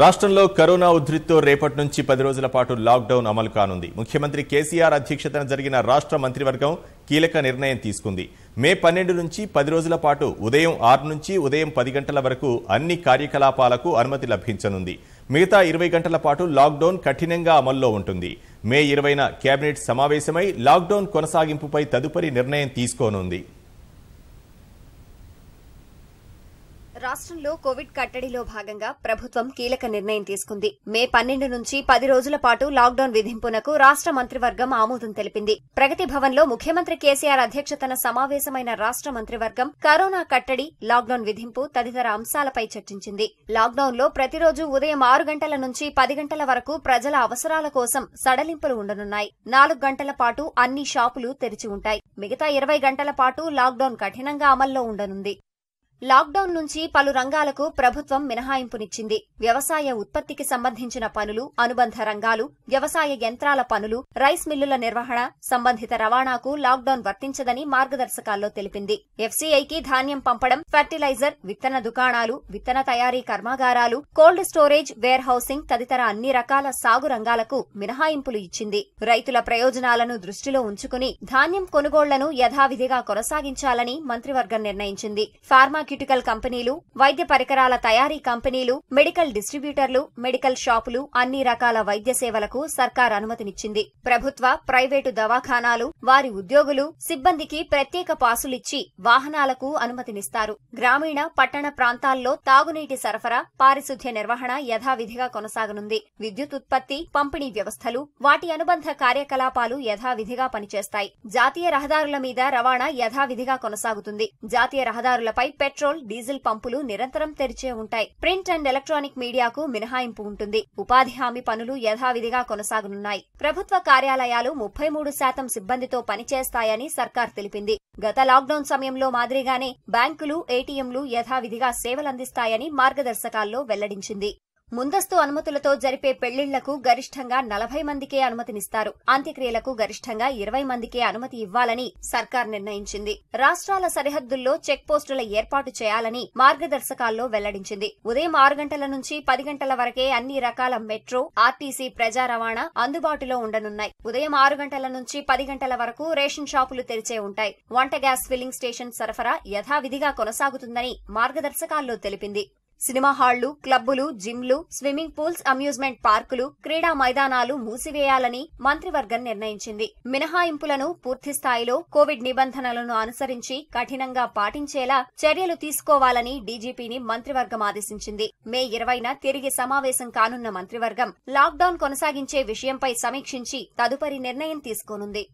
రాష్ట్రంలో కరోనా ఉధృతితో రేపటి నుంచి పది రోజుల పాటు లాక్డౌన్ అమలు కానుంది ముఖ్యమంత్రి కేసీఆర్ అధ్యక్షతన జరిగిన రాష్ట్ర మంత్రివర్గం కీలక నిర్ణయం తీసుకుంది మే పన్నెండు నుంచి పది రోజుల పాటు ఉదయం ఆరు నుంచి ఉదయం పది గంటల వరకు అన్ని కార్యకలాపాలకు అనుమతి లభించనుంది మిగతా ఇరవై గంటల పాటు లాక్డౌన్ కఠినంగా అమల్లో ఉంటుంది మే ఇరవైన కేబినెట్ సమావేశమై లాక్డౌన్ కొనసాగింపుపై తదుపరి నిర్ణయం తీసుకోనుంది రాష్ట్రంలో కోవిడ్ కట్టడిలో భాగంగా ప్రభుత్వం కీలక నిర్ణయం తీసుకుంది మే పన్నెండు నుంచి పది రోజుల పాటు లాక్డౌన్ విధింపునకు రాష్ట్ర మంత్రివర్గం ఆమోదం తెలిపింది ప్రగతి భవన్లో ముఖ్యమంత్రి కేసీఆర్ అధ్యక్షతన సమావేశమైన రాష్ట్ర మంత్రివర్గం కరోనా కట్టడి లాక్డౌన్ విధింపు తదితర అంశాలపై చర్చించింది లాక్డౌన్లో ప్రతిరోజు ఉదయం ఆరు గంటల నుంచి పది గంటల వరకు ప్రజల అవసరాల కోసం సడలింపులు ఉండనున్నాయి నాలుగు గంటల పాటు అన్ని షాపులు తెరిచి ఉంటాయి మిగతా ఇరవై గంటల పాటు లాక్డౌన్ కఠినంగా అమల్లో ఉండనుంది లాక్డౌన్ నుంచి పలు రంగాలకు ప్రభుత్వం మినహాయింపునిచ్చింది వ్యవసాయ ఉత్పత్తికి సంబంధించిన పనులు అనుబంధ రంగాలు వ్యవసాయ యంత్రాల పనులు రైస్ మిల్లుల నిర్వహణ సంబంధిత రవాణాకు లాక్డౌన్ వర్తించదని మార్గదర్శకాల్లో తెలిపింది ఎఫ్సీఐకి ధాన్యం పంపడం ఫెర్టిలైజర్ విత్తన దుకాణాలు విత్తన తయారీ కర్మాగారాలు కోల్డ్ స్టోరేజ్ వేర్ హౌసింగ్ తదితర అన్ని రకాల సాగు రంగాలకు మినహాయింపులు ఇచ్చింది రైతుల ప్రయోజనాలను దృష్టిలో ఉంచుకుని ధాన్యం కొనుగోళ్లను యథావిధిగా కొనసాగించాలని మంత్రివర్గం నిర్ణయించింది ఫార్మా ఫార్మాక్యూటికల్ కంపెనీలు వైద్య పరికరాల తయారీ కంపెనీలు మెడికల్ డిస్ట్రిబ్యూటర్లు మెడికల్ షాపులు అన్ని రకాల వైద్య సేవలకు సర్కార్ అనుమతినిచ్చింది ప్రభుత్వ ప్రైవేటు దవాఖానాలు వారి ఉద్యోగులు సిబ్బందికి ప్రత్యేక పాసులిచ్చి వాహనాలకు అనుమతినిస్తారు గ్రామీణ పట్టణ ప్రాంతాల్లో తాగునీటి సరఫరా పారిశుధ్య నిర్వహణ యథావిధిగా కొనసాగనుంది విద్యుత్ ఉత్పత్తి పంపిణీ వ్యవస్థలు వాటి అనుబంధ కార్యకలాపాలు యథావిధిగా పనిచేస్తాయి జాతీయ రహదారుల మీద రవాణా యథావిధిగా కొనసాగుతుంది జాతీయ రహదారులపై పెట్రోల్ పెట్రోల్ డీజిల్ పంపులు నిరంతరం తెరిచే ఉంటాయి ప్రింట్ అండ్ ఎలక్ట్రానిక్ మీడియాకు మినహాయింపు ఉంటుంది ఉపాధి హామీ పనులు యథావిధిగా కొనసాగనున్నాయి ప్రభుత్వ కార్యాలయాలు ముప్పై మూడు శాతం సిబ్బందితో పనిచేస్తాయని సర్కార్ తెలిపింది గత లాక్డౌన్ సమయంలో మాదిరిగానే బ్యాంకులు ఏటీఎంలు యథావిధిగా సేవలందిస్తాయని మార్గదర్శకాల్లో వెల్లడించింది ముందస్తు అనుమతులతో జరిపే పెళ్లిళ్లకు గరిష్టంగా నలభై మందికే అనుమతినిస్తారు అంత్యక్రియలకు గరిష్టంగా ఇరవై మందికే అనుమతి ఇవ్వాలని సర్కార్ నిర్ణయించింది రాష్ట్రాల సరిహద్దుల్లో చెక్ పోస్టుల ఏర్పాటు చేయాలని మార్గదర్శకాల్లో వెల్లడించింది ఉదయం ఆరు గంటల నుంచి పది గంటల వరకే అన్ని రకాల మెట్రో ఆర్టీసీ ప్రజా రవాణా అందుబాటులో ఉండనున్నాయి ఉదయం ఆరు గంటల నుంచి పది గంటల వరకు రేషన్ షాపులు తెరిచే ఉంటాయి వంట గ్యాస్ ఫిల్లింగ్ స్టేషన్ సరఫరా యథావిధిగా కొనసాగుతుందని మార్గదర్శకాల్లో తెలిపింది సినిమా హాళ్లు క్లబ్బులు జిమ్లు స్విమ్మింగ్ పూల్స్ అమ్యూజ్మెంట్ పార్కులు క్రీడా మైదానాలు మూసివేయాలని మంత్రివర్గం నిర్ణయించింది మినహాయింపులను పూర్తి స్థాయిలో కోవిడ్ నిబంధనలను అనుసరించి కఠినంగా పాటించేలా చర్యలు తీసుకోవాలని డీజీపీని మంత్రివర్గం ఆదేశించింది మే ఇరవైన తిరిగి సమావేశం కానున్న మంత్రివర్గం లాక్డౌన్ కొనసాగించే విషయంపై సమీక్షించి తదుపరి నిర్ణయం తీసుకోనుంది